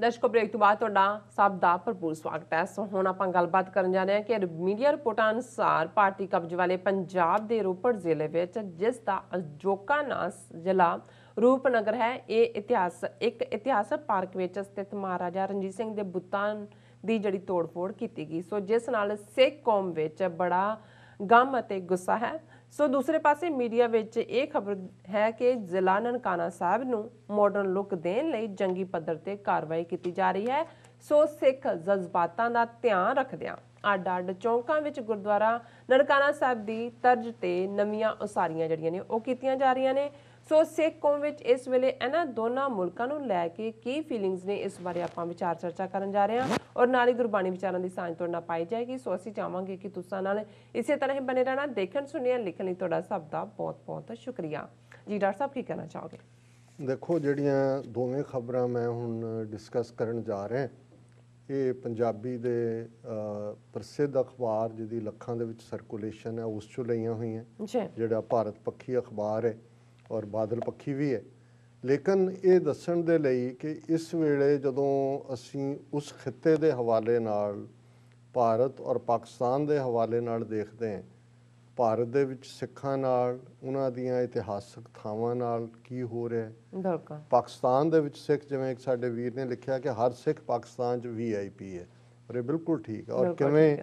ਦਰਸ਼ਕੋ break ਤੋਂ ਬਾਅਦ ਤੁਹਾਡਾ ਸਭ ਦਾ ਭਰਪੂਰ ਸਵਾਗਤ ਹੈ ਸੋ ਹੁਣ ਆਪਾਂ ਗੱਲਬਾਤ ਕਰਨ ਜਾ ਰਹੇ ਹਾਂ ਕਿ ਮੀਡੀਆ ਰਿਪੋਰਟਾਂ ਅਨੁਸਾਰ ਪਾਰਟੀ ਕਬਜ਼ ਵਾਲੇ ਪੰਜਾਬ ਦੇ ਰੋਪੜ ਜ਼ਿਲ੍ਹੇ ਵਿੱਚ ਜਿਸ ਦਾ ਅਜੋਕਾ ਨਾਂ ਜ਼ਿਲ੍ਹਾ ਰੂਪਨਗਰ ਹੈ ਇਹ ਇਤਿਹਾਸ ਇੱਕ ਇਤਿਹਾਸਕ ਪਾਰਕ ਵਿੱਚ ਸਥਿਤ ਮਹਾਰਾਜਾ ਰਣਜੀਤ ਸਿੰਘ ਦੇ ਬੁੱਤਾਂ ਦੀ ਜਿਹੜੀ ਤੋੜਫੋੜ ਕੀਤੀ ਗਈ ਸੋ ਜਿਸ ਨਾਲ ਸਿੱਖ ਕੌਮ ਵਿੱਚ ਬੜਾ ਗਮ ਅਤੇ ਗੁੱਸਾ ਹੈ ਸੋ ਦੂਸਰੇ ਪਾਸੇ ਮੀਡੀਆ ਵਿੱਚ ਇਹ ਖਬਰ ਹੈ ਕਿ ਜ਼ਿਲ੍ਹਾ ਨਨਕਾਣਾ ਸਾਹਿਬ ਨੂੰ ਮਾਡਰਨ ਲੁੱਕ ਦੇਣ ਲਈ ਜੰਗੀ ਪੱਧਰ ਤੇ ਕਾਰਵਾਈ ਕੀਤੀ ਜਾ ਰਹੀ ਹੈ ਸੋ ਸਿੱਖ ਜਜ਼ਬਾਤਾਂ ਦਾ ਧਿਆਨ ਰੱਖਦਿਆਂ ਅੱਡ-ਅੱਡ ਚੌਂਕਾਂ ਵਿੱਚ ਗੁਰਦੁਆਰਾ ਨਨਕਾਣਾ ਸਾਹਿਬ ਦੀ ਤਰਜ ਤੇ ਨਵੀਆਂ ਉਸਾਰੀਆਂ ਜਿਹੜੀਆਂ ਨੇ ਉਹ ਕੀਤੀਆਂ ਜਾ ਰਹੀਆਂ ਨੇ ਸੋ ਸਿੱਖ ਕੌਮ ਵਿੱਚ ਇਸ ਵੇਲੇ ਇਹਨਾਂ ਦੋਨਾਂ ਮੁਲਕਾਂ ਨੂੰ ਲੈ ਕੇ ਕੀ ਫੀਲਿੰਗਸ ਨੇ ਇਸ ਬਾਰੇ ਆਪਾਂ ਵਿਚਾਰ ਚਰਚਾ ਕਰਨ ਜਾ ਰਹੇ ਹਾਂ ਔਰ ਨਾਲ ਹੀ ਗੁਰਬਾਣੀ ਵਿਚਾਰਾਂ ਦੀ ਸਾਂਝ ਤੋੜਨਾ ਪਾਈ ਜਾਏਗੀ ਸੋ ਅਸੀਂ ਚਾਹਾਂਗੇ ਕਿ ਤੁਸੀਂ ਨਾਲ ਇਸੇ ਤਰ੍ਹਾਂ ਹੀ ਬਨੇ ਰਹਿਣਾ ਦੇਖਣ ਸੁਣਿਆ ਲਿਖਣ ਲਈ ਤੁਹਾਡਾ ਸਭ ਦਾ ਬਹੁਤ ਬਹੁਤ ਸ਼ੁਕਰੀਆ ਜੀ ਡਾਕਟਰ ਸਾਹਿਬ ਕੀ ਕਹਿਣਾ ਚਾਹੋਗੇ ਦੇਖੋ ਜਿਹੜੀਆਂ ਦੋਵੇਂ ਖਬਰਾਂ ਮੈਂ ਹੁਣ ਡਿਸਕਸ ਕਰਨ ਜਾ ਰਿਹਾ ਇਹ ਪੰਜਾਬੀ ਦੇ ਪ੍ਰਸਿੱਧ ਅਖਬਾਰ ਜਿਹਦੀ ਲੱਖਾਂ ਦੇ ਵਿੱਚ ਸਰਕੂਲੇਸ਼ਨ ਹੈ ਉਸ ਚੋਂ ਲਈਆਂ ਹੋਈਆਂ ਜਿਹੜਾ ਭਾਰਤ ਪੱਖੀ ਅਖਬਾਰ ਹੈ ਔਰ ਬਾਦਲ ਪੱਖੀ ਵੀ ਹੈ ਲੇਕਿਨ ਇਹ ਦੱਸਣ ਦੇ ਲਈ ਕਿ ਇਸ ਵੇਲੇ ਜਦੋਂ ਅਸੀਂ ਉਸ ਖਿੱਤੇ ਦੇ ਹਵਾਲੇ ਨਾਲ ਭਾਰਤ ਔਰ ਪਾਕਿਸਤਾਨ ਦੇ ਹਵਾਲੇ ਨਾਲ ਦੇਖਦੇ ਹਾਂ ਭਾਰਤ ਦੇ ਵਿੱਚ ਸਿੱਖਾਂ ਨਾਲ ਉਹਨਾਂ ਦੀਆਂ ਇਤਿਹਾਸਕ ਥਾਵਾਂ ਨਾਲ ਕੀ ਹੋ ਰਿਹਾ ਹੈ ਬਿਲਕੁਲ ਪਾਕਿਸਤਾਨ ਦੇ ਵਿੱਚ ਸਿੱਖ ਜਿਵੇਂ ਇੱਕ ਸਾਡੇ ਵੀਰ ਨੇ ਲਿਖਿਆ ਕਿ ਹਰ ਸਿੱਖ ਪਾਕਿਸਤਾਨ 'ਚ ਵੀਆਈਪੀ ਹੈ ਔਰ ਇਹ ਬਿਲਕੁਲ ਠੀਕ ਹੈ ਔਰ ਕਿਵੇਂ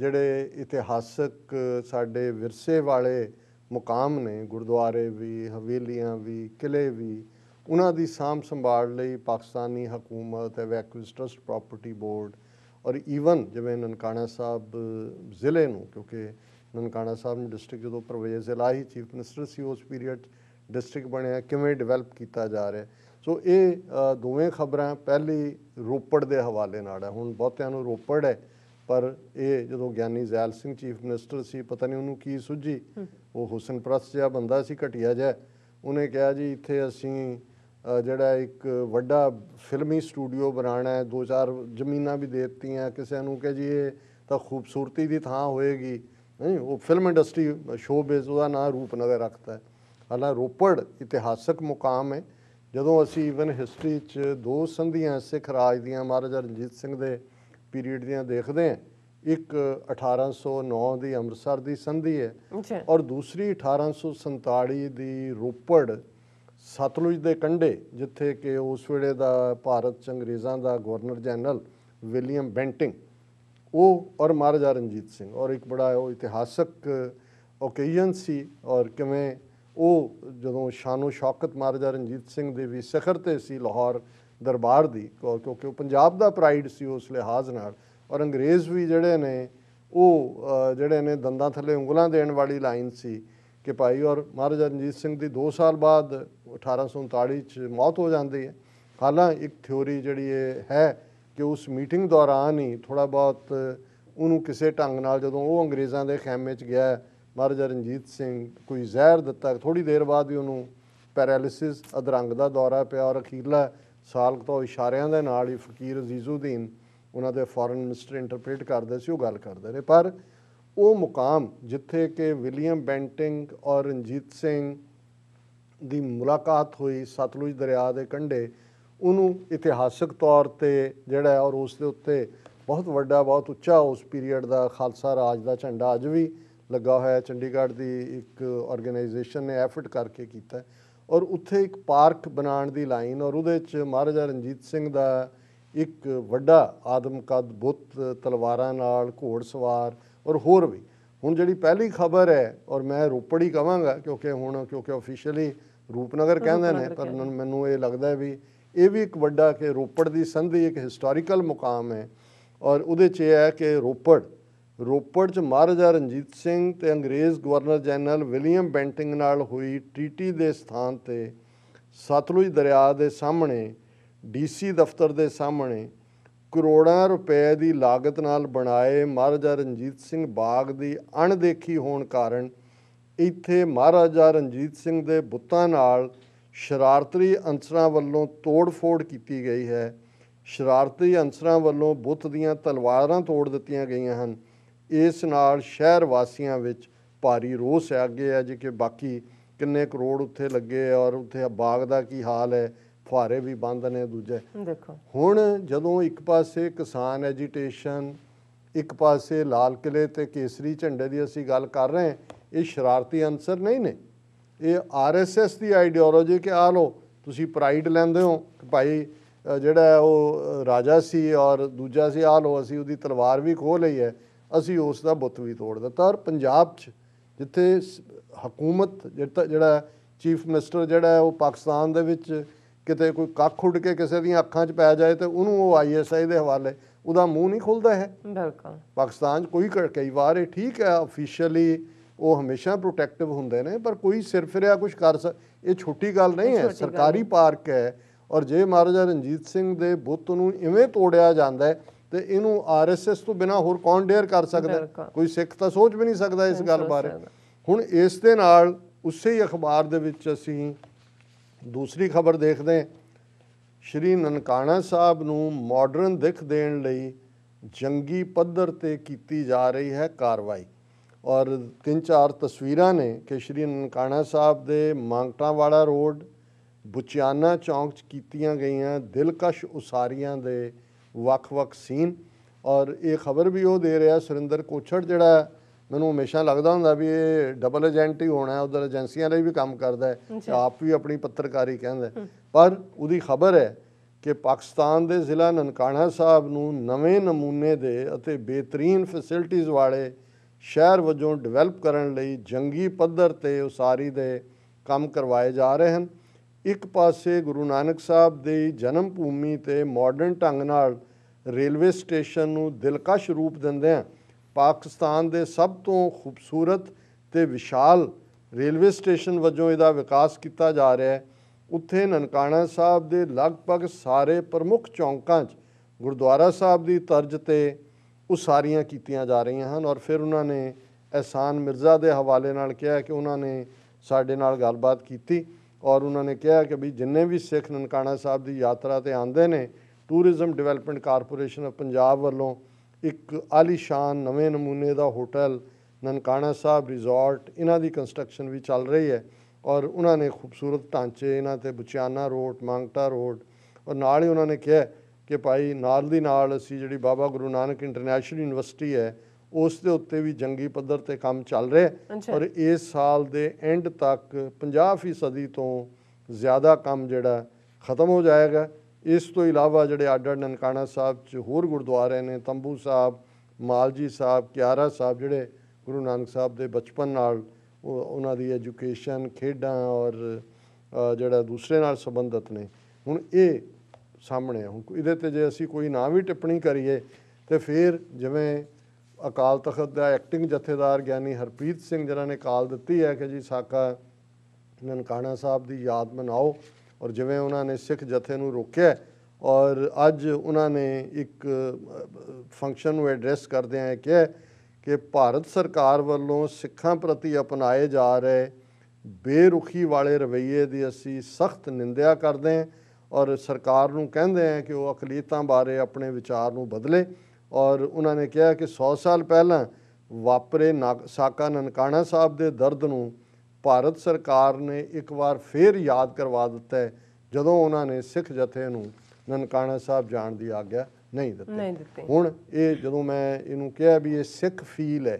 ਜਿਹੜੇ ਇਤਿਹਾਸਕ ਸਾਡੇ ਵਿਰਸੇ ਵਾਲੇ ਮੁਕਾਮ ਨੇ ਗੁਰਦੁਆਰੇ ਵੀ ਹਵੇਲੀਆਂ ਵੀ ਕਿਲੇ ਵੀ ਉਹਨਾਂ ਦੀ ਸਾਂਭ ਸੰਭਾਲ ਲਈ ਪਾਕਿਸਤਾਨੀ ਹਕੂਮਤ ਐਵੈਕੂਸ ਟਰਸਟ ਪ੍ਰਾਪਰਟੀ ਬੋਰਡ ਔਰ ਈਵਨ ਜਿਵੇਂ ਨਨਕਾਣਾ ਸਾਹਿਬ ਜ਼ਿਲ੍ਹੇ ਨੂੰ ਕਿਉਂਕਿ ਨਨਕਾਣਾ ਸਾਹਿਬ ਨੂੰ ਡਿਸਟ੍ਰਿਕਟ ਜਦੋਂ ਪਰਵੇਜ਼ ਜ਼ਿਲ੍ਹਾ ਹੀ ਚੀਫ ਮਿਨਿਸਟਰ ਸੀ ਉਸ ਪੀਰੀਅਡ ਡਿਸਟ੍ਰਿਕਟ ਬਣਿਆ ਕਿਵੇਂ ਡਿਵੈਲਪ ਕੀਤਾ ਜਾ ਰਿਹਾ ਸੋ ਇਹ ਦੋਵੇਂ ਖਬਰਾਂ ਪਹਿਲੀ ਰੋਪੜ ਦੇ ਹਵਾਲੇ ਨਾਲ ਹੈ ਹੁਣ ਬਹੁਤਿਆਂ ਨੂੰ ਰੋਪੜ ਹੈ ਪਰ ਇਹ ਜਦੋਂ ਗਿਆਨੀ ਜ਼ੈਲ ਸਿੰਘ ਚੀਫ ਮਿਨਿਸਟਰ ਸੀ ਪਤਾ ਨਹੀਂ ਉਹਨੂੰ ਕੀ ਸੁਝੀ ਉਹ ਹੁਸਨ ਪ੍ਰਸ ਜਿਹਾ ਬੰਦਾ ਸੀ ਘਟਿਆ ਜਿਹਾ ਉਹਨੇ ਕਿਹਾ ਜੀ ਇੱਥੇ ਅਸੀਂ ਜਿਹੜਾ ਇੱਕ ਵੱਡਾ ਫਿਲਮੀ ਸਟੂਡੀਓ ਬਣਾਉਣਾ ਹੈ ਦੋ ਚਾਰ ਜ਼ਮੀਨਾਂ ਵੀ ਦੇ ਦਿੱਤੀਆਂ ਕਿਸੇ ਨੂੰ ਕਿ ਜੀ ਇਹ ਤਾਂ ਖੂਬਸੂਰਤੀ ਦੀ ਥਾਂ ਹੋਏਗੀ ਨਹੀਂ ਉਹ ਫਿਲਮ ਇੰਡਸਟਰੀ ਸ਼ੋਬੇਜ਼ ਉਹਦਾ ਨਾਂ ਰੂਪਨਗਰ ਰੱਖਦਾ ਹੈ ਹਾਲਾ ਰੋਪੜ ਇਤਿਹਾਸਕ ਮੁਕਾਮ ਹੈ ਜਦੋਂ ਅਸੀਂ ਇਵਨ ਹਿਸਟਰੀ 'ਚ ਦੋ ਸੰਧੀਆਂ ਸਿੱਖ ਰਾਜ ਦੀਆਂ ਮਹਾਰਾਜਾ ਰਣਜੀਤ ਸਿੰਘ ਦੇ ਪੀਰੀਅਡ ਦੀਆਂ ਦੇਖਦੇ ਆ ਇੱਕ 1809 ਦੀ ਅੰਮ੍ਰਿਤਸਰ ਦੀ ਸੰਧੀ ਹੈ ਔਰ ਦੂਸਰੀ 1847 ਦੀ ਰੋਪੜ ਸਤਲੁਜ ਦੇ ਕੰਢੇ ਜਿੱਥੇ ਕਿ ਉਸ ਵੇਲੇ ਦਾ ਭਾਰਤ ਚ ਅੰਗਰੇਜ਼ਾਂ ਦਾ ਗਵਰਨਰ ਜਨਰਲ ਵਿਲੀਅਮ ਬੈਂਟਿੰਗ ਉਹ ਔਰ ਮਹਾਰਾਜਾ ਰਣਜੀਤ ਸਿੰਘ ਔਰ ਇੱਕ ਬੜਾ ਉਹ ਇਤਿਹਾਸਕ ਓਕੇਜਨ ਸੀ ਔਰ ਕਿਵੇਂ ਉਹ ਜਦੋਂ ਸ਼ਾਨੋ ਸ਼ੌਕਤ ਮਹਾਰਾਜਾ ਰਣਜੀਤ ਸਿੰਘ ਦੇ ਵੀ ਸਖਰ ਤੇ ਸੀ ਲਾਹੌਰ ਦਰਬਾਰ ਦੀ ਕਿਉਂਕਿ ਉਹ ਪੰਜਾਬ ਦਾ ਪ੍ਰਾਈਡ ਸੀ ਉਸ ਲਿਹਾਜ਼ ਨਾਲ ਔਰ ਅੰਗਰੇਜ਼ ਵੀ ਜਿਹੜੇ ਨੇ ਉਹ ਜਿਹੜੇ ਨੇ ਦੰਦਾਂ ਥੱਲੇ ਉਂਗਲਾਂ ਦੇਣ ਵਾਲੀ ਲਾਈਨ ਸੀ ਕਿ ਭਾਈ ਔਰ ਮਹਾਰਾਜਾ ਰਣਜੀਤ ਸਿੰਘ ਦੀ 2 ਸਾਲ ਬਾਅਦ 1839 ਚ ਮੌਤ ਹੋ ਜਾਂਦੀ ਹੈ ਹਾਲਾਂ ਇੱਕ ਥਿਉਰੀ ਜਿਹੜੀ ਹੈ ਕਿ ਉਸ ਮੀਟਿੰਗ ਦੌਰਾਨ ਹੀ ਥੋੜਾ ਬਹੁਤ ਉਹਨੂੰ ਕਿਸੇ ਢੰਗ ਨਾਲ ਜਦੋਂ ਉਹ ਅੰਗਰੇਜ਼ਾਂ ਦੇ ਖੈਮੇ 'ਚ ਗਿਆ ਮਹਾਰਾਜਾ ਰਣਜੀਤ ਸਿੰਘ ਕੋਈ ਜ਼ਹਿਰ ਦਿੱਤਾ ਥੋੜੀ ਦੇਰ ਬਾਅਦ ਹੀ ਉਹਨੂੰ ਪੈਰਾਲਿਸਿਸ ਅਧਰੰਗ ਦਾ ਦੌਰਾ ਪਿਆ ਔਰ ਅਖੀਰਲਾ ਸਾਲਕ ਤੋਂ ਇਸ਼ਾਰਿਆਂ ਦੇ ਨਾਲ ਹੀ ਫਕੀਰ ਅਜ਼ੀਜ਼ੁਦੀਨ ਉਹਨਾਂ ਦੇ ਫੋਰਨ ਮਿਨਿਸਟਰ ਇੰਟਰਪ੍ਰੀਟ ਕਰਦੇ ਸੀ ਉਹ ਗੱਲ ਕਰਦੇ ਨੇ ਪਰ ਉਹ ਮੁਕਾਮ ਜਿੱਥੇ ਕਿ ਵਿਲੀਅਮ ਬੈਂਟਿੰਗ ਔਰ ਰਣਜੀਤ ਸਿੰਘ ਦੀ ਮੁਲਾਕਾਤ ਹੋਈ ਸਤਲੁਜ ਦਰਿਆ ਦੇ ਕੰਢੇ ਉਹਨੂੰ ਇਤਿਹਾਸਕ ਤੌਰ ਤੇ ਜਿਹੜਾ ਔਰ ਉਸ ਦੇ ਉੱਤੇ ਬਹੁਤ ਵੱਡਾ ਬਹੁਤ ਉੱਚਾ ਉਸ ਪੀਰੀਅਡ ਦਾ ਖਾਲਸਾ ਰਾਜ ਦਾ ਝੰਡਾ ਅੱਜ ਵੀ ਲੱਗਾ ਹੋਇਆ ਚੰਡੀਗੜ੍ਹ ਦੀ ਇੱਕ ਆਰਗੇਨਾਈਜੇਸ਼ਨ ਨੇ ਐਫਰਟ ਕਰਕੇ ਕੀਤਾ ਔਰ ਉੱਥੇ ਇੱਕ ਪਾਰਕ ਬਣਾਉਣ ਦੀ ਲਾਈਨ ਔਰ ਉਹਦੇ 'ਚ ਮਹਾਰਾਜਾ ਰਣਜੀਤ ਸਿੰਘ ਦਾ ਇੱਕ ਵੱਡਾ ਆਦਮਕਦ ਬੁੱਤ ਤਲਵਾਰਾਂ ਨਾਲ ਘੋੜਸਵਾਰ ਔਰ ਹੋਰ ਵੀ ਹੁਣ ਜਿਹੜੀ ਪਹਿਲੀ ਖਬਰ ਹੈ ਔਰ ਮੈਂ ਰੋਪੜੀ ਕਵਾਂਗਾ ਕਿਉਂਕਿ ਹੁਣ ਕਿਉਂਕਿ ਆਫੀਸ਼ੀਅਲੀ ਰੂਪਨਗਰ ਕਹਿੰਦੇ ਨੇ ਪਰ ਮੈਨੂੰ ਇਹ ਲੱਗਦਾ ਵੀ ਇਹ ਵੀ ਇੱਕ ਵੱਡਾ ਕਿ ਰੋਪੜ ਦੀ ਸੰਧੀ ਇੱਕ ਹਿਸਟੋਰੀਕਲ ਮੁਕਾਮ ਹੈ ਔਰ ਉਹਦੇ 'ਚ ਇਹ ਹੈ ਕਿ ਰੋਪੜ ਰੋਪੜ 'ਚ ਮਹਾਰਾਜਾ ਰਣਜੀਤ ਸਿੰਘ ਤੇ ਅੰਗਰੇਜ਼ ਗਵਰਨਰ ਜਨਰਲ ਵਿਲੀਅਮ ਬੈਂਟਿੰਗ ਨਾਲ ਹੋਈ ਟ੍ਰੀਟੀ ਦੇ ਸਥਾਨ ਤੇ ਸਤਲੁਜ ਦਰਿਆ ਦੇ ਸਾਹਮਣੇ ਡੀਸੀ ਦਫ਼ਤਰ ਦੇ ਸਾਹਮਣੇ ਕਰੋੜਾਂ ਰੁਪਏ ਦੀ ਲਾਗਤ ਨਾਲ ਬਣਾਏ ਮਹਾਰਾਜਾ ਰਣਜੀਤ ਸਿੰਘ ਬਾਗ ਦੀ ਅਣਦੇਖੀ ਹੋਣ ਕਾਰਨ ਇੱਥੇ ਮਹਾਰਾਜਾ ਰਣਜੀਤ ਸਿੰਘ ਦੇ ਬੁੱਤਾਂ ਨਾਲ ਸ਼ਰਾਰਤੀ ਅੰਸਰਾਂ ਵੱਲੋਂ ਤੋੜ-ਫੋੜ ਕੀਤੀ ਗਈ ਹੈ ਸ਼ਰਾਰਤੀ ਅੰਸਰਾਂ ਵੱਲੋਂ ਬੁੱਤ ਦੀਆਂ ਤਲਵਾਰਾਂ ਤੋੜ ਦਿੱਤੀਆਂ ਗਈਆਂ ਹਨ ਇਸ ਨਾਲ ਸ਼ਹਿਰ ਵਾਸੀਆਂ ਵਿੱਚ ਭਾਰੀ ਰੋਸ ਹੈ ਅੱਗੇ ਹੈ ਜਿਕੇ ਕਿ ਬਾਕੀ ਕਿੰਨੇ ਕਰੋੜ ਉੱਥੇ ਲੱਗੇ ਔਰ ਉੱਥੇ ਬਾਗ ਦਾ ਕੀ ਹਾਲ ਹੈ ਫੁਹਾਰੇ ਵੀ ਬੰਦ ਨੇ ਦੂਜੇ ਦੇਖੋ ਹੁਣ ਜਦੋਂ ਇੱਕ ਪਾਸੇ ਕਿਸਾਨ ਐਜੀਟੇਸ਼ਨ ਇੱਕ ਪਾਸੇ ਲਾਲ ਕਿਲੇ ਤੇ ਕੇਸਰੀ ਝੰਡੇ ਦੀ ਅਸੀਂ ਗੱਲ ਕਰ ਰਹੇ ਹਾਂ ਇਹ ਸ਼ਰਾਰਤੀ ਅੰਸਰ ਨਹੀਂ ਨੇ ਇਹ ਆਰਐਸਐਸ ਦੀ ਆਈਡੀਓਲੋਜੀ ਕਿ ਆ ਲੋ ਤੁਸੀਂ ਪ੍ਰਾਈਡ ਲੈਂਦੇ ਹੋ ਕਿ ਭਾਈ ਜਿਹੜਾ ਉਹ ਰਾਜਾ ਸੀ ਔਰ ਦੂਜਾ ਸੀ ਆ ਲੋ ਅਸੀਂ ਉਹਦੀ ਤਲਵਾਰ ਵੀ ਖੋਹ ਲਈ ਹੈ ਅਸੀਂ ਉਸ ਦਾ ਬੁੱਤ ਵੀ ਤੋੜ ਦਿੱਤਾ ਔਰ ਪੰਜਾਬ 'ਚ ਜਿੱਥੇ ਹਕੂਮਤ ਜਿਹੜਾ ਚੀਫ ਮਿਨਿਸਟਰ ਜਿਹੜਾ ਉਹ ਪਾਕਿਸਤਾਨ ਦੇ ਵਿੱਚ ਕਿਤੇ ਕੋਈ ਕੱਖ ਉੱਡ ਕੇ ਕਿਸੇ ਦੀਆਂ ਅੱਖਾਂ 'ਚ ਪੈ ਜਾਏ ਤੇ ਉਹਨੂੰ ਉਹ ਆਈਐਸਆਈ ਦੇ ਹਵਾਲੇ ਉਹਦਾ ਮੂੰਹ ਨਹੀਂ ਖੁੱਲਦਾ ਹੈ ਬਿਲਕੁਲ ਪਾਕਿਸਤਾਨ 'ਚ ਕੋਈ ਕਈ ਵਾਰ ਇਹ ਠੀਕ ਹੈ ਆਫੀਸ਼ੀਅਲੀ ਉਹ ਹਮੇਸ਼ਾ ਪ੍ਰੋਟੈਕਟਿਵ ਹੁੰਦੇ ਨੇ ਪਰ ਕੋਈ ਸਿਰਫਿਰਿਆ ਕੁਝ ਕਰ ਇਹ ਛੋਟੀ ਗੱਲ ਨਹੀਂ ਹੈ ਸਰਕਾਰੀ ਪਾਰਕ ਹੈ ਔਰ ਜੇ ਮਹਾਰਾਜਾ ਰਣਜੀਤ ਸਿੰਘ ਦੇ ਬੁੱਤ ਨੂੰ ਇਵੇਂ ਤੋੜਿਆ ਜਾਂਦਾ ਹੈ ਤੇ ਇਹਨੂੰ ਆਰਐਸਐਸ ਤੋਂ ਬਿਨਾ ਹੋਰ ਕੌਣ ਡੇਅਰ ਕਰ ਸਕਦਾ ਕੋਈ ਸਿੱਖ ਤਾਂ ਸੋਚ ਵੀ ਨਹੀਂ ਸਕਦਾ ਇਸ ਗੱਲ ਬਾਰੇ ਹੁਣ ਇਸ ਦੇ ਨਾਲ ਉਸੇ ਹੀ ਅਖਬਾਰ ਦੇ ਵਿੱਚ ਅਸੀਂ ਦੂਸਰੀ ਖਬਰ ਦੇਖਦੇ ਸ਼੍ਰੀ ਨਨਕਾਣਾ ਸਾਹਿਬ ਨੂੰ ਮਾਡਰਨ ਦਿੱਖ ਦੇਣ ਲਈ ਜੰਗੀ ਪੱਧਰ ਤੇ ਕੀਤੀ ਜਾ ਰਹੀ ਹੈ ਕਾਰਵਾਈ ਔਰ ਤਿੰਨ ਚਾਰ ਤਸਵੀਰਾਂ ਨੇ ਕਿ ਸ਼੍ਰੀ ਨਨਕਾਣਾ ਸਾਹਿਬ ਦੇ ਵਾਲਾ ਰੋਡ ਬੁਚਿਆਨਾ ਚੌਂਕ 'ਚ ਕੀਤੀਆਂ ਗਈਆਂ ਦਿਲਕਸ਼ ਉਸਾਰੀਆਂ ਦੇ ਵੱਖ-ਵੱਖ ਸੀਨ ਔਰ ਇਹ ਖਬਰ ਵੀ ਉਹ ਦੇ ਰਿਹਾ ਸੁਰਿੰਦਰ ਕੋਛੜ ਜਿਹੜਾ ਮੈਨੂੰ ਹਮੇਸ਼ਾ ਲੱਗਦਾ ਹੁੰਦਾ ਵੀ ਇਹ ਡਬਲ ਏਜੰਟ ਹੀ ਹੋਣਾ ਉਧਰ ਏਜੰਸੀਆਂ ਲਈ ਵੀ ਕੰਮ ਕਰਦਾ ਹੈ ਆਪ ਵੀ ਆਪਣੀ ਪੱਤਰਕਾਰੀ ਕਹਿੰਦਾ ਪਰ ਉਹਦੀ ਖਬਰ ਹੈ ਕਿ ਪਾਕਿਸਤਾਨ ਦੇ ਜ਼ਿਲ੍ਹਾ ਨਨਕਾਣਾ ਸਾਹਿਬ ਨੂੰ ਨਵੇਂ ਨਮੂਨੇ ਦੇ ਅਤੇ ਬਿਹਤਰੀਨ ਫੈਸਿਲਿਟੀਆਂ ਵਾਲੇ ਸ਼ਹਿਰ ਵਜੋਂ ਡਿਵੈਲਪ ਕਰਨ ਲਈ ਜੰਗੀ ਪੱਧਰ ਤੇ ਉਸਾਰੀ ਦੇ ਕੰਮ ਕਰਵਾਏ ਜਾ ਰਹੇ ਹਨ ਇੱਕ ਪਾਸੇ ਗੁਰੂ ਨਾਨਕ ਸਾਹਿਬ ਦੀ ਜਨਮ ਭੂਮੀ ਤੇ ਮਾਡਰਨ ਢੰਗ ਨਾਲ ਰੇਲਵੇ ਸਟੇਸ਼ਨ ਨੂੰ ਦਿਲਕਸ਼ ਰੂਪ ਦਿੰਦੇ ਆ ਪਾਕਿਸਤਾਨ ਦੇ ਸਭ ਤੋਂ ਖੂਬਸੂਰਤ ਤੇ ਵਿਸ਼ਾਲ ਰੇਲਵੇ ਸਟੇਸ਼ਨ ਵਜੋਂ ਇਹਦਾ ਵਿਕਾਸ ਕੀਤਾ ਜਾ ਰਿਹਾ ਹੈ ਉੱਥੇ ਨਨਕਾਣਾ ਸਾਹਿਬ ਦੇ ਲਗਭਗ ਸਾਰੇ ਪ੍ਰਮੁੱਖ ਚੌਂਕਾਂ 'ਚ ਗੁਰਦੁਆਰਾ ਸਾਹਿਬ ਦੀ ਤਰਜ ਤੇ ਉਸਾਰੀਆਂ ਕੀਤੀਆਂ ਜਾ ਰਹੀਆਂ ਹਨ ਔਰ ਫਿਰ ਉਹਨਾਂ ਨੇ ਅਹਿਸਾਨ ਮਿਰਜ਼ਾ ਦੇ ਹਵਾਲੇ ਨਾਲ ਕਿਹਾ ਕਿ ਉਹਨਾਂ ਨੇ ਸਾਡੇ ਨਾਲ ਗੱਲਬਾਤ ਕੀਤੀ ਔਰ ਉਹਨਾਂ ਨੇ ਕਿਹਾ ਕਿ ਵੀ ਜਿੰਨੇ ਵੀ ਸਿੱਖ ਨਨਕਾਣਾ ਸਾਹਿਬ ਦੀ ਯਾਤਰਾ ਤੇ ਆਉਂਦੇ ਨੇ tourism development corporation of Punjab ਵੱਲੋਂ ਇੱਕ ਆਲੀਸ਼ਾਨ ਨਵੇਂ ਨਮੂਨੇ ਦਾ ਹੋਟਲ ਨਨਕਾਣਾ ਸਾਹਿਬ ਰਿਜ਼ੋਰਟ ਇਹਨਾਂ ਦੀ ਕੰਸਟਰਕਸ਼ਨ ਵੀ ਚੱਲ ਰਹੀ ਹੈ ਔਰ ਉਹਨਾਂ ਨੇ ਖੂਬਸੂਰਤ ਢਾਂਚੇ ਇਹਨਾਂ ਤੇ ਬੁਚਿਆਨਾ ਰੋਡ ਮੰਗਟਾ ਰੋਡ ਔਰ ਨਾਲ ਹੀ ਉਹਨਾਂ ਨੇ ਕਿਹਾ ਕਿ ਭਾਈ ਨਾਲ ਦੀ ਨਾਲ ਅਸੀਂ ਜਿਹੜੀ ਬਾਬਾ ਗੁਰੂ ਨਾਨਕ ਇੰਟਰਨੈਸ਼ਨਲ ਯੂਨੀਵਰਸਿਟੀ ਹੈ ਉਸ ਦੇ ਉੱਤੇ ਵੀ ਜੰਗੀ ਪੱਧਰ ਤੇ ਕੰਮ ਚੱਲ ਰਿਹਾ ਔਰ ਇਸ ਸਾਲ ਦੇ ਐਂਡ ਤੱਕ 50% ਤੋਂ ਜ਼ਿਆਦਾ ਕੰਮ ਜਿਹੜਾ ਖਤਮ ਹੋ ਜਾਏਗਾ ਇਸ ਤੋਂ ਇਲਾਵਾ ਜਿਹੜੇ ਆਡਰ ਨਨਕਾਣਾ ਸਾਹਿਬ 'ਚ ਹੋਰ ਗੁਰਦੁਆਰੇ ਨੇ ਤੰਬੂ ਸਾਹਿਬ ਮਾਲਜੀ ਸਾਹਿਬ ਕਿਆਰਾ ਸਾਹਿਬ ਜਿਹੜੇ ਗੁਰੂ ਨਾਨਕ ਸਾਹਿਬ ਦੇ ਬਚਪਨ ਨਾਲ ਉਹਨਾਂ ਦੀ ਐਜੂਕੇਸ਼ਨ ਖੇਡਾਂ ਔਰ ਜਿਹੜਾ ਦੂਸਰੇ ਨਾਲ ਸੰਬੰਧਤ ਨੇ ਹੁਣ ਇਹ ਸਾਹਮਣੇ ਹੁਣ ਇਹਦੇ ਤੇ ਜੇ ਅਸੀਂ ਕੋਈ ਨਾ ਵੀ ਟਿੱਪਣੀ ਕਰੀਏ ਤੇ ਫਿਰ ਜਿਵੇਂ ਅਕਾਲ ਤਖਤ ਦਾ ਐਕਟਿੰਗ ਜਥੇਦਾਰ ਗਿਆਨੀ ਹਰਪ੍ਰੀਤ ਸਿੰਘ ਜਿਨ੍ਹਾਂ ਨੇ ਕਾਲ ਦਿੱਤੀ ਹੈ ਕਿ ਜੀ ਸਾਕਾ ਨਨਕਾਣਾ ਸਾਹਿਬ ਦੀ ਯਾਦ ਮਨਾਓ ਔਰ ਜਿਵੇਂ ਉਹਨਾਂ ਨੇ ਸਿੱਖ ਜਥੇ ਨੂੰ ਰੋਕਿਆ ਔਰ ਅੱਜ ਉਹਨਾਂ ਨੇ ਇੱਕ ਫੰਕਸ਼ਨ ਨੂੰ ਐਡਰੈਸ ਕਰਦੇ ਆ ਕਿ ਕਿ ਭਾਰਤ ਸਰਕਾਰ ਵੱਲੋਂ ਸਿੱਖਾਂ ਪ੍ਰਤੀ ਅਪਣਾਏ ਜਾ ਰਹੇ ਬੇਰੁਖੀ ਵਾਲੇ ਰਵਈਏ ਦੀ ਅਸੀਂ ਸਖਤ ਨਿੰਦਿਆ ਕਰਦੇ ਹਾਂ ਔਰ ਸਰਕਾਰ ਨੂੰ ਕਹਿੰਦੇ ਆ ਕਿ ਉਹ ਅਕਲੀਤਾਂ ਬਾਰੇ ਆਪਣੇ ਵਿਚਾਰ ਨੂੰ ਬਦਲੇ ਔਰ ਉਹਨਾਂ ਨੇ ਕਿਹਾ ਕਿ 100 ਸਾਲ ਪਹਿਲਾਂ ਵਾਪਰੇ ਸਾਕਾ ਨਨਕਾਣਾ ਸਾਹਿਬ ਦੇ ਦਰਦ ਨੂੰ ਭਾਰਤ ਸਰਕਾਰ ਨੇ ਇੱਕ ਵਾਰ ਫੇਰ ਯਾਦ ਕਰਵਾ ਦਿੱਤਾ ਹੈ ਜਦੋਂ ਉਹਨਾਂ ਨੇ ਸਿੱਖ ਜਥੇ ਨੂੰ ਨਨਕਾਣਾ ਸਾਹਿਬ ਜਾਣ ਦੀ ਆਗਿਆ ਨਹੀਂ ਦਿੱਤੀ ਹੁਣ ਇਹ ਜਦੋਂ ਮੈਂ ਇਹਨੂੰ ਕਿਹਾ ਵੀ ਇਹ ਸਿੱਖ ਫੀਲ ਹੈ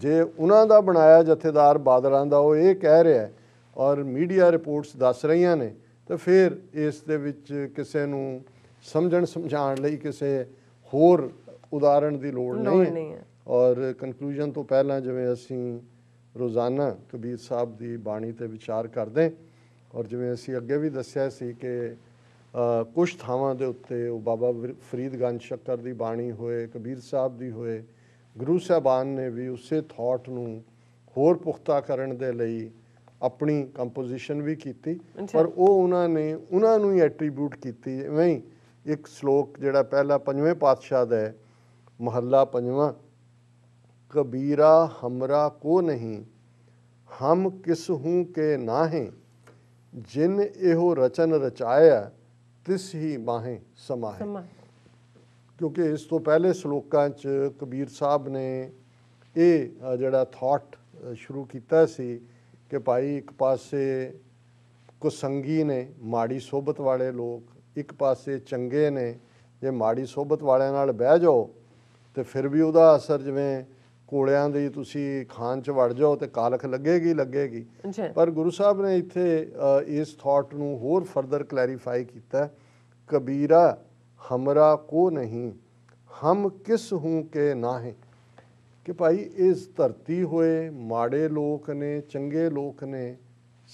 ਜੇ ਉਹਨਾਂ ਦਾ ਬਣਾਇਆ ਜਥੇਦਾਰ ਬਾਦਲਾਂ ਦਾ ਉਹ ਇਹ ਕਹਿ ਰਿਹਾ ਹੈ ਔਰ ਮੀਡੀਆ ਰਿਪੋਰਟਸ ਦੱਸ ਰਹੀਆਂ ਨੇ ਤਾਂ ਫਿਰ ਇਸ ਦੇ ਵਿੱਚ ਕਿਸੇ ਨੂੰ ਸਮਝਣ ਸਮਝਾਉਣ ਲਈ ਕਿਸੇ ਹੋਰ ਉਦਾਹਰਣ ਦੀ ਲੋੜ ਨਹੀਂ ਹੈ ਔਰ ਕਨਕਲੂਜਨ ਤੋਂ ਪਹਿਲਾਂ ਜਿਵੇਂ ਅਸੀਂ ਰੋਜ਼ਾਨਾ ਕਬੀਰ ਸਾਹਿਬ ਦੀ ਬਾਣੀ ਤੇ ਵਿਚਾਰ ਕਰਦੇ ਔਰ ਜਿਵੇਂ ਅਸੀਂ ਅੱਗੇ ਵੀ ਦੱਸਿਆ ਸੀ ਕਿ ਕੁਝ ਥਾਵਾਂ ਦੇ ਉੱਤੇ ਉਹ ਬਾਬਾ ਫਰੀਦ ਗੰਜ ਸ਼ੱਕਰ ਦੀ ਬਾਣੀ ਹੋਏ ਕਬੀਰ ਸਾਹਿਬ ਦੀ ਹੋਏ ਗੁਰੂ ਸਾਹਿਬਾਨ ਨੇ ਵੀ ਉਸੇ ਥਾਟ ਨੂੰ ਹੋਰ ਪੁਖਤਾ ਕਰਨ ਦੇ ਲਈ ਆਪਣੀ ਕੰਪੋਜੀਸ਼ਨ ਵੀ ਕੀਤੀ ਪਰ ਉਹ ਉਹਨਾਂ ਨੇ ਉਹਨਾਂ ਨੂੰ ਹੀ ਐਟਰੀਬਿਊਟ ਕੀਤੀ ਐਵੇਂ ਇੱਕ ਸ਼ਲੋਕ ਜਿਹੜਾ ਪਹਿਲਾ ਪੰਜਵੇਂ ਪਾਤਸ਼ਾਹ ਦਾ ਹੈ महला पंजवा कबीरा हमरा को नहीं हम किस हूँ के नाहें जिन एहो रचन रचाया तिस ही माहें समाहे क्योंकि इस तो पहले श्लोक कबीर साहब ने यह जड़ा थॉट शुरू किया कि भाई एक पासे कुसंगी ने माड़ी सोबत वाले लोग एक पासे चंगे ने जे माड़ी सोबत वाले बह जाओ ਤੇ ਫਿਰ ਵੀ ਉਹਦਾ ਅਸਰ ਜਿਵੇਂ ਕੋਲਿਆਂ ਦੀ ਤੁਸੀਂ ਖਾਨ ਚ ਵੜ ਜਾਓ ਤੇ ਕਾਲਖ ਲੱਗੇਗੀ ਲੱਗੇਗੀ ਪਰ ਗੁਰੂ ਸਾਹਿਬ ਨੇ ਇੱਥੇ ਇਸ ਥਾਟ ਨੂੰ ਹੋਰ ਫਰਦਰ ਕਲੈਰੀਫਾਈ ਕੀਤਾ ਕਬੀਰਾ ਹਮਰਾ ਕੋ ਨਹੀਂ ਹਮ ਕਿਸ ਹੂੰ ਕੇ ਨਾਹੀਂ ਕਿ ਭਾਈ ਇਸ ਧਰਤੀ ਹੋਏ ਮਾੜੇ ਲੋਕ ਨੇ ਚੰਗੇ ਲੋਕ ਨੇ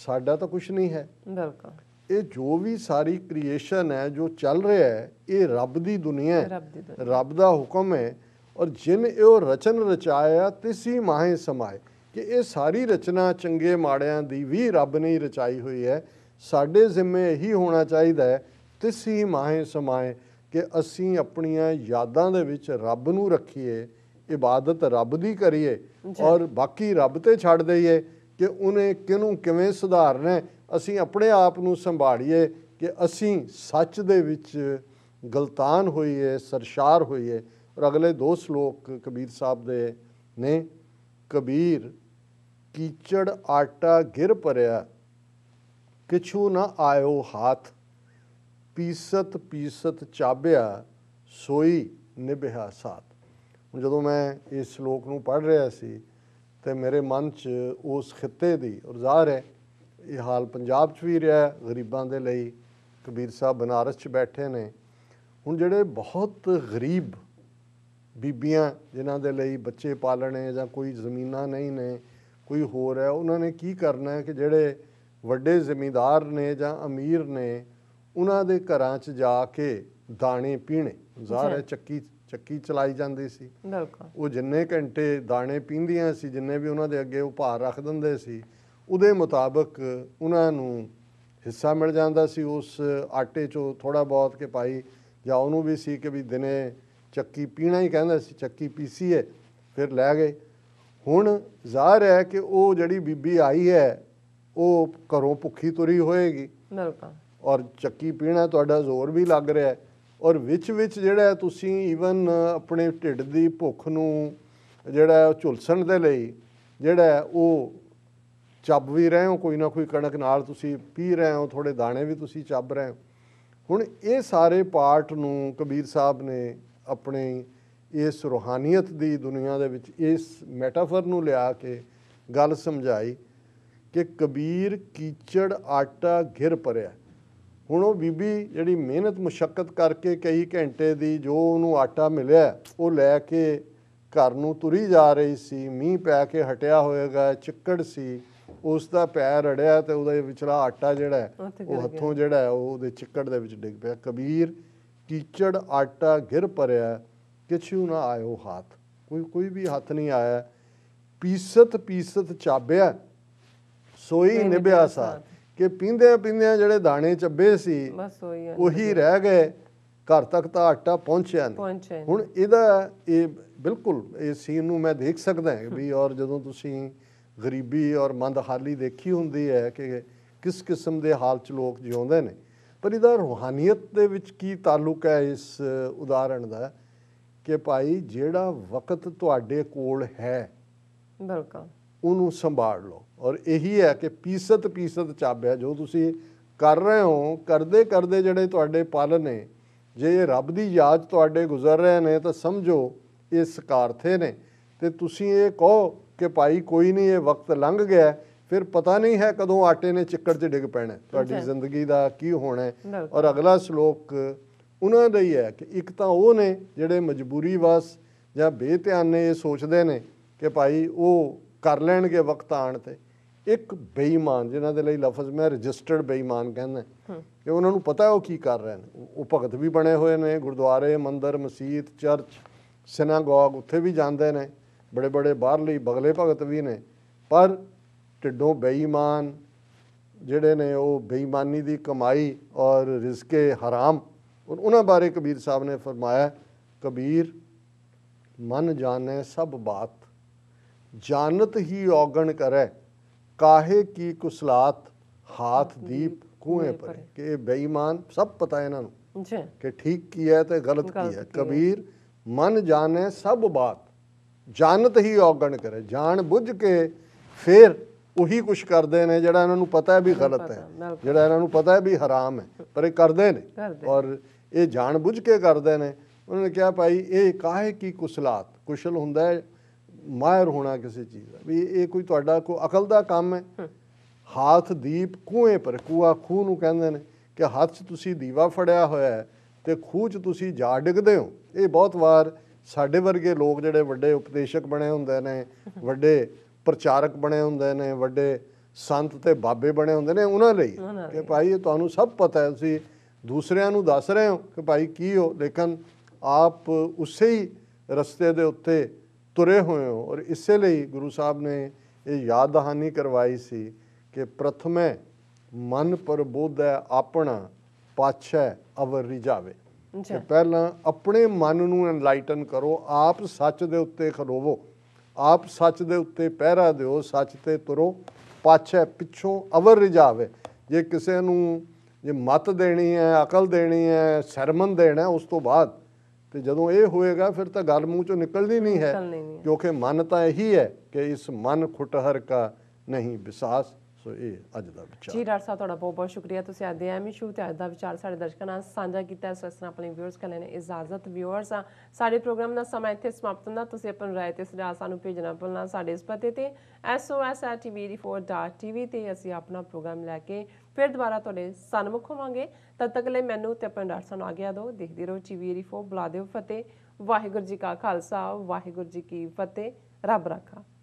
ਸਾਡਾ ਤਾਂ ਕੁਝ ਨਹੀਂ ਹੈ ਬਿਲਕੁਲ ਇਹ ਜੋ ਵੀ ਸਾਰੀ ਕ੍ਰੀਏਸ਼ਨ ਹੈ ਜੋ ਚੱਲ ਰਿਹਾ ਹੈ ਇਹ ਰੱਬ ਦੀ ਦੁਨੀਆ ਹੈ ਰੱਬ ਦਾ ਹੁਕਮ ਹੈ ਔਰ ਜਿਨ ਇਹ ਰਚਨ ਰਚਾਇਆ ਤਿਸੀ ਮਾਹੇ ਸਮਾਏ ਕਿ ਇਹ ਸਾਰੀ ਰਚਨਾ ਚੰਗੇ ਮਾੜਿਆਂ ਦੀ ਵੀ ਰੱਬ ਨੇ ਹੀ ਰਚਾਈ ਹੋਈ ਹੈ ਸਾਡੇ ਜ਼ਿੰਮੇ ਇਹੀ ਹੋਣਾ ਚਾਹੀਦਾ ਹੈ ਤਿਸੀ ਮਾਹੇ ਸਮਾਏ ਕਿ ਅਸੀਂ ਆਪਣੀਆਂ ਯਾਦਾਂ ਦੇ ਵਿੱਚ ਰੱਬ ਨੂੰ ਰੱਖੀਏ ਇਬਾਦਤ ਰੱਬ ਦੀ ਕਰੀਏ ਔਰ ਬਾਕੀ ਰੱਬ ਤੇ ਛੱਡ ਦਈਏ ਕਿ ਉਹਨੇ ਕਿਨੂੰ ਕਿਵੇਂ ਸੁਧਾਰਨਾ ਅਸੀਂ ਆਪਣੇ ਆਪ ਨੂੰ ਸੰਭਾਲੀਏ ਕਿ ਅਸੀਂ ਸੱਚ ਦੇ ਵਿੱਚ ਗਲਤਾਨ ਹੋਈਏ ਸਰਸ਼ਾਰ ਹੋਈਏ ਔਰ ਅਗਲੇ ਦੋ ਸ਼ਲੋਕ ਕਬੀਰ ਸਾਹਿਬ ਦੇ ਨੇ ਕਬੀਰ ਕੀਚੜ ਆਟਾ ਗਿਰ ਪਰਿਆ ਕਿਛੂ ਨਾ ਆਇਓ ਹਾਥ ਪੀਸਤ ਪੀਸਤ ਚਾਬਿਆ ਸੋਈ ਨਿਭਿਆ ਸਾਥ ਜਦੋਂ ਮੈਂ ਇਸ ਸ਼ਲੋਕ ਨੂੰ ਪੜ੍ਹ ਰਿਹਾ ਸੀ ਤੇ ਮੇਰੇ ਮਨ 'ਚ ਉਸ ਖਿੱਤੇ ਦੀ ਔਰ ਜ਼ਾਹਰ ਹੈ ਇਹ ਹਾਲ ਪੰਜਾਬ 'ਚ ਵੀ ਰਿਹਾ ਗਰੀਬਾਂ ਦੇ ਲਈ ਕਬੀਰ ਸਾਹਿਬ ਬਨਾਰਸ 'ਚ ਬੈਠੇ ਨੇ ਹੁਣ ਜਿਹੜੇ ਬਹੁਤ ਗਰੀਬ ਬੀਬੀਆਂ ਜਿਨ੍ਹਾਂ ਦੇ ਲਈ ਬੱਚੇ ਪਾਲਣੇ ਜਾਂ ਕੋਈ ਜ਼ਮੀਨਾਂ ਨਹੀਂ ਨੇ ਕੋਈ ਹੋਰ ਹੈ ਉਹਨਾਂ ਨੇ ਕੀ ਕਰਨਾ ਹੈ ਕਿ ਜਿਹੜੇ ਵੱਡੇ ਜ਼ਮੀਂਦਾਰ ਨੇ ਜਾਂ ਅਮੀਰ ਨੇ ਉਹਨਾਂ ਦੇ ਘਰਾਂ 'ਚ ਜਾ ਕੇ ਦਾਣੇ ਪੀਣੇ ਜ਼ਾਹਰ ਹੈ ਚੱਕੀ ਚੱਕੀ ਚਲਾਈ ਜਾਂਦੀ ਸੀ ਬਿਲਕੁਲ ਉਹ ਜਿੰਨੇ ਘੰਟੇ ਦਾਣੇ ਪੀਂਦੀਆਂ ਸੀ ਜਿੰਨੇ ਵੀ ਉਹਨਾਂ ਦੇ ਅੱਗੇ ਉਹ ਭਾਰ ਰੱਖ ਦਿੰਦੇ ਸੀ ਉਹਦੇ ਮੁਤਾਬਕ ਉਹਨਾਂ ਨੂੰ ਹਿੱਸਾ ਮਿਲ ਜਾਂਦਾ ਸੀ ਉਸ ਆਟੇ ਚੋਂ ਥੋੜਾ ਬਹੁਤ ਕਿ ਭਾਈ ਜਾਂ ਉਹਨੂੰ ਵੀ ਸੀ ਕਿ ਵੀ ਦਿਨੇ ਚੱਕੀ ਪੀਣਾ ਹੀ ਕਹਿੰਦਾ ਸੀ ਚੱਕੀ ਪੀਸੀ ਹੈ ਫਿਰ ਲੈ ਗਏ ਹੁਣ ਜ਼ਾਹਰ ਹੈ ਕਿ ਉਹ ਜਿਹੜੀ ਬੀਬੀ ਆਈ ਹੈ ਉਹ ਘਰੋਂ ਭੁੱਖੀ ਤੁਰੀ ਹੋਏਗੀ ਬਿਲਕੁਲ ਔਰ ਚੱਕੀ ਪੀਣਾ ਤੁਹਾਡਾ ਜ਼ੋਰ ਵੀ ਲੱਗ ਰਿਹਾ ਹੈ ਔਰ ਵਿੱਚ ਵਿੱਚ ਜਿਹੜਾ ਤੁਸੀਂ ਈਵਨ ਆਪਣੇ ਢਿੱਡ ਦੀ ਭੁੱਖ ਨੂੰ ਜਿਹੜਾ ਝੁਲਸਣ ਦੇ ਲਈ ਜਿਹੜਾ ਉਹ ਚੱਬ ਵੀ ਰਹੇ ਹੋ ਕੋਈ ਨਾ ਕੋਈ ਕਣਕ ਨਾਲ ਤੁਸੀਂ ਪੀ ਰਹੇ ਹੋ ਥੋੜੇ ਦਾਣੇ ਵੀ ਤੁਸੀਂ ਚੱਬ ਰਹੇ ਹੋ ਹੁਣ ਇਹ ਸਾਰੇ ਪਾਰਟ ਨੂੰ ਕਬੀਰ ਸਾਹਿਬ ਨੇ ਆਪਣੇ ਇਸ ਰੋਹਾਨੀਅਤ ਦੀ ਦੁਨੀਆ ਦੇ ਵਿੱਚ ਇਸ ਮੈਟਾਫਰ ਨੂੰ ਲਿਆ ਕੇ ਗੱਲ ਸਮਝਾਈ ਕਿ ਕਬੀਰ ਕੀਚੜ ਆਟਾ ਘਿਰ ਪਰਿਆ ਹੁਣ ਉਹ ਬੀਬੀ ਜਿਹੜੀ ਮਿਹਨਤ ਮੁਸ਼ਕਲ ਕਰਕੇ ਕਈ ਘੰਟੇ ਦੀ ਜੋ ਉਹਨੂੰ ਆਟਾ ਮਿਲਿਆ ਉਹ ਲੈ ਕੇ ਘਰ ਨੂੰ ਤੁਰੀ ਜਾ ਰਹੀ ਸੀ ਮੀਂਹ ਪੈ ਕੇ ਹਟਿਆ ਹੋਏਗਾ ਚਿੱਕੜ ਸੀ ਉਸ ਦਾ ਪੈਰ ਅੜਿਆ ਤੇ ਉਹਦਾ ਵਿਚਲਾ ਆਟਾ ਜਿਹੜਾ ਉਹ ਹੱਥੋਂ ਜਿਹੜਾ ਉਹ ਉਹਦੇ ਚਿੱਕੜ ਦੇ ਵਿੱਚ ਡਿੱਗ ਪਿਆ ਕਬੀਰ ਕੀਚੜ ਆਟਾ ਗਿਰ ਪਰਿਆ ਕਿਛੂ ਨਾ ਆਇਓ ਹੱਥ ਕੋਈ ਕੋਈ ਵੀ ਹੱਥ ਨਹੀਂ ਆਇਆ ਪੀਸਤ ਪੀਸਤ ਚਾਬਿਆ ਸੋਈ ਨਿਭਿਆ ਸਾਥ ਕਿ ਪੀਂਦੇ ਪੀਂਦੇ ਜਿਹੜੇ ਦਾਣੇ ਚੱਬੇ ਸੀ ਬਸ ਉਹੀ ਉਹੀ ਰਹਿ ਗਏ ਘਰ ਤੱਕ ਤਾਂ ਆਟਾ ਪਹੁੰਚਿਆ ਨਹੀਂ ਹੁਣ ਇਹਦਾ ਇਹ ਬਿਲਕੁਲ ਇਹ ਸੀਨ ਨੂੰ ਮੈਂ ਦੇਖ ਸਕਦਾ ਹਾਂ ਵੀ ਔਰ ਜਦੋਂ ਤੁਸੀਂ ਗਰੀਬੀ ਔਰ ਮੰਦਹਾਲੀ ਦੇਖੀ ਹੁੰਦੀ ਹੈ ਕਿ ਕਿਸ ਕਿਸਮ ਦੇ ਹਾਲ ਚ ਲੋਕ ਜਿਉਂਦੇ ਨੇ ਪਰ ਇਹਦਾ ਰੂਹਾਨੀਅਤ ਦੇ ਵਿੱਚ ਕੀ ਤਾਲੁਕ ਹੈ ਇਸ ਉਦਾਹਰਣ ਦਾ ਕਿ ਭਾਈ ਜਿਹੜਾ ਵਕਤ ਤੁਹਾਡੇ ਕੋਲ ਹੈ ਬਿਲਕੁਲ ਉਹਨੂੰ ਸੰਭਾਲ ਲਓ ਔਰ ਇਹੀ ਹੈ ਕਿ ਪੀਸਤ ਪੀਸਤ ਚਾਬਿਆ ਜੋ ਤੁਸੀਂ ਕਰ ਰਹੇ ਹੋ ਕਰਦੇ ਕਰਦੇ ਜਿਹੜੇ ਤੁਹਾਡੇ ਪਲ ਨੇ ਜੇ ਰੱਬ ਦੀ ਯਾਦ ਤੁਹਾਡੇ ਗੁਜ਼ਰ ਰਹੇ ਨੇ ਤਾਂ ਸਮਝੋ ਇਹ ਸਕਾਰਥੇ ਨੇ ਤੇ ਤੁਸੀਂ ਇਹ ਕਹੋ ਕਿ ਭਾਈ ਕੋਈ ਨਹੀਂ ਇਹ ਵਕਤ ਲੰਘ ਗਿਆ ਫਿਰ ਪਤਾ ਨਹੀਂ ਹੈ ਕਦੋਂ ਆਟੇ ਨੇ ਚਿੱਕੜ 'ਚ ਡਿੱਗ ਪੈਣਾ ਤੁਹਾਡੀ ਜ਼ਿੰਦਗੀ ਦਾ ਕੀ ਹੋਣਾ ਔਰ ਅਗਲਾ ਸ਼ਲੋਕ ਉਹਨਾਂ ਦਾ ਹੀ ਹੈ ਕਿ ਇੱਕ ਤਾਂ ਉਹ ਨੇ ਜਿਹੜੇ ਮਜਬੂਰੀ ਵਸ ਜਾਂ ਬੇਧਿਆਨ ਨੇ ਇਹ ਸੋਚਦੇ ਨੇ ਕਿ ਭਾਈ ਉਹ ਕਰ ਲੈਣਗੇ ਵਕਤ ਆਣ ਤੇ ਇੱਕ ਬੇਈਮਾਨ ਜਿਨ੍ਹਾਂ ਦੇ ਲਈ ਲਫ਼ਜ਼ ਮੈਂ ਰਜਿਸਟਰਡ ਬੇਈਮਾਨ ਕਹਿੰਦਾ ਕਿ ਉਹਨਾਂ ਨੂੰ ਪਤਾ ਹੈ ਉਹ ਕੀ ਕਰ ਰਹੇ ਨੇ ਉਹ ਭਗਤ ਵੀ ਬਣੇ ਹੋਏ ਨੇ ਗੁਰਦੁਆਰੇ ਮੰਦਰ ਮਸਜਿਦ ਚਰਚ ਸਿਨਾਗੋਗ ਉੱਥੇ ਵੀ ਜਾਂਦੇ ਨੇ ਬੜੇ ਬੜੇ ਬਾਹਰਲੇ ਬਗਲੇ ਭਗਤ ਵੀ ਨੇ ਪਰ ਢਿੱਡੋਂ ਬੇਈਮਾਨ ਜਿਹੜੇ ਨੇ ਉਹ ਬੇਈਮਾਨੀ ਦੀ ਕਮਾਈ ਔਰ ਰਿਜ਼ਕੇ ਹਰਾਮ ਉਹਨਾਂ ਬਾਰੇ ਕਬੀਰ ਸਾਹਿਬ ਨੇ ਫਰਮਾਇਆ ਕਬੀਰ ਮਨ ਜਾਣੇ ਸਭ ਬਾਤ ਜਾਣਤ ਹੀ ਔਗਣ ਕਰੈ ਕਾਹੇ ਕੀ ਕੁਸਲਾਤ ਹਾਥ ਦੀਪ ਕੂਏ ਪਰ ਕਿ ਬੇਈਮਾਨ ਸਭ ਪਤਾ ਹੈ ਇਹਨਾਂ ਨੂੰ ਜੀ ਕਿ ਠੀਕ ਕੀ ਹੈ ਤੇ ਗਲਤ ਕੀ ਹੈ ਕਬੀਰ ਮਨ ਜਾਣੇ ਸਭ ਬਾਤ ਜਾਣਤ ਹੀ ਔਗਣ ਕਰੇ ਜਾਣ ਬੁੱਝ ਕੇ ਫਿਰ ਉਹੀ ਕੁਛ ਕਰਦੇ ਨੇ ਜਿਹੜਾ ਇਹਨਾਂ ਨੂੰ ਪਤਾ ਹੈ ਵੀ ਗਲਤ ਹੈ ਜਿਹੜਾ ਇਹਨਾਂ ਨੂੰ ਪਤਾ ਹੈ ਵੀ ਹਰਾਮ ਹੈ ਪਰ ਇਹ ਕਰਦੇ ਨੇ ਔਰ ਇਹ ਜਾਣ ਬੁੱਝ ਕੇ ਕਰਦੇ ਨੇ ਉਹਨਾਂ ਨੇ ਕਿਹਾ ਭਾਈ ਇਹ ਕਾਹੇ ਕੀ ਕੁਸਲਾਤ ਕੁਸ਼ਲ ਹੁੰਦਾ ਹੈ ਮਾਹਿਰ ਹੋਣਾ ਕਿਸੇ ਚੀਜ਼ ਦਾ ਵੀ ਇਹ ਕੋਈ ਤੁਹਾਡਾ ਕੋ ਅਕਲ ਦਾ ਕੰਮ ਹੈ ਹੱਥ ਦੀਪ ਕੂਏ ਪਰ ਕੂਆ ਖੂ ਨੂੰ ਕਹਿੰਦੇ ਨੇ ਕਿ ਹੱਥ 'ਚ ਤੁਸੀਂ ਦੀਵਾ ਫੜਿਆ ਹੋਇਆ ਹੈ ਤੇ ਖੂਹ 'ਚ ਤੁਸੀਂ ਜਾ ਡਿੱਗਦੇ ਹੋ ਇਹ ਬਹੁਤ ਵਾਰ ਸਾਡੇ ਵਰਗੇ ਲੋਕ ਜਿਹੜੇ ਵੱਡੇ ਉਪਦੇਸ਼ਕ ਬਣੇ ਹੁੰਦੇ ਨੇ ਵੱਡੇ ਪ੍ਰਚਾਰਕ ਬਣੇ ਹੁੰਦੇ ਨੇ ਵੱਡੇ ਸੰਤ ਤੇ ਬਾਬੇ ਬਣੇ ਹੁੰਦੇ ਨੇ ਉਹਨਾਂ ਲਈ ਕਿ ਭਾਈ ਇਹ ਤੁਹਾਨੂੰ ਸਭ ਪਤਾ ਹੈ ਤੁਸੀਂ ਦੂਸਰਿਆਂ ਨੂੰ ਦੱਸ ਰਹੇ ਹੋ ਕਿ ਭਾਈ ਕੀ ਹੋ ਲੇਕਿਨ ਆਪ ਉਸੇ ਹੀ ਰਸਤੇ ਦੇ ਉੱਤੇ ਤੁਰੇ ਹੋਏ ਹੋ ਔਰ ਇਸੇ ਲਈ ਗੁਰੂ ਸਾਹਿਬ ਨੇ ਇਹ ਯਾਦ ਦਹਾਨੀ ਕਰਵਾਈ ਸੀ ਕਿ ਪ੍ਰਥਮੇ ਮਨ ਹੈ ਆਪਣਾ ਪਾਛੈ ਅਵਰ ਰਿਜਾਵੇ ਕਿ ਪਹਿਲਾਂ ਆਪਣੇ ਮਨ ਨੂੰ ਐਨਲਾਈਟਨ ਕਰੋ ਆਪ ਸੱਚ ਦੇ ਉੱਤੇ ਖਲੋਵੋ ਆਪ ਸੱਚ ਦੇ ਉੱਤੇ ਪਹਿਰਾ ਦਿਓ ਸੱਚ ਤੇ ਤੁਰੋ ਪਾਛੈ ਪਿੱਛੋਂ ਅਵਰ ਰਿਜਾਵੇ ਜੇ ਕਿਸੇ ਨੂੰ ਜੇ ਮਤ ਦੇਣੀ ਹੈ ਅਕਲ ਦੇਣੀ ਹੈ ਸ਼ਰਮਨ ਦੇਣਾ ਉਸ ਤੋਂ ਬਾਅਦ ਤੇ ਜਦੋਂ ਇਹ ਹੋਏਗਾ ਫਿਰ ਤਾਂ ਗੱਲ ਮੂੰਹ ਚੋਂ ਨਿਕਲਦੀ ਨਹੀਂ ਹੈ ਕਿਉਂਕਿ ਮਨ ਤਾਂ ਇਹੀ ਹੈ ਕਿ ਇਸ ਮਨ ਖੁਟਹਰ ਕਾ ਨਹੀਂ ਵਿਸਾਸ ਸੋ ਇਹ ਅੱਜ ਦਾ ਵਿਚਾਰ ਜੀ ਡਾਕਟਰ ਸਾਹਿਬ ਤੁਹਾਡਾ ਬਹੁਤ ਬਹੁਤ ਸ਼ੁਕਰੀਆ ਤੁਸੀਂ ਆਦੇ ਆਏ ਐਮੀ ਸ਼ੂ ਤੇ ਅੱਜ ਦਾ ਵਿਚਾਰ ਸਾਡੇ ਦਰਸ਼ਕਾਂ ਨਾਲ ਸਾਂਝਾ ਕੀਤਾ ਇਸ ਤਰ੍ਹਾਂ ਆਪਣੇ ਵਿਊਅਰਸ ਕਰ ਲੈਣੇ ਇਜਾਜ਼ਤ ਵਿਊਅਰਸ ਆ ਸਾਡੇ ਪ੍ਰੋਗਰਾਮ ਦਾ ਸਮਾਂ ਇੱਥੇ ਸਮਾਪਤ ਹੁੰਦਾ ਤੁਸੀਂ ਆਪਣੀ ਰਾਏ ਤੇ ਸੁਝਾਅ ਸਾਨੂੰ ਭੇਜਣਾ ਭੁੱਲਣਾ ਸਾਡੇ ਇਸ ਪਤੇ ਤੇ sos@tv4.tv ਤੇ ਅਸੀਂ ਆਪਣਾ ਪ੍ਰੋਗਰਾਮ ਲੈ ਕੇ ਫਿਰ ਦੁਬਾਰਾ ਤੁਹਾਡੇ ਸਨਮੁਖ ਹੋਵਾਂਗੇ ਤਦ ਤੱਕ ਲਈ ਮੈਨੂੰ ਤੇ ਆਪਣੇ ਡਾਕਟਰ ਸਾਨੂੰ ਆਗਿਆ ਦਿਓ ਦੇਖਦੇ ਰਹੋ ਚੀਵੀ ਰਿਫੋ ਬੁਲਾ ਦਿਓ ਫਤਿਹ ਵਾਹਿਗੁਰੂ ਜੀ ਕਾ ਖਾਲਸਾ ਵਾਹਿਗੁਰੂ ਜੀ ਕੀ ਫਤਿਹ ਰੱਬ ਰੱਖਾ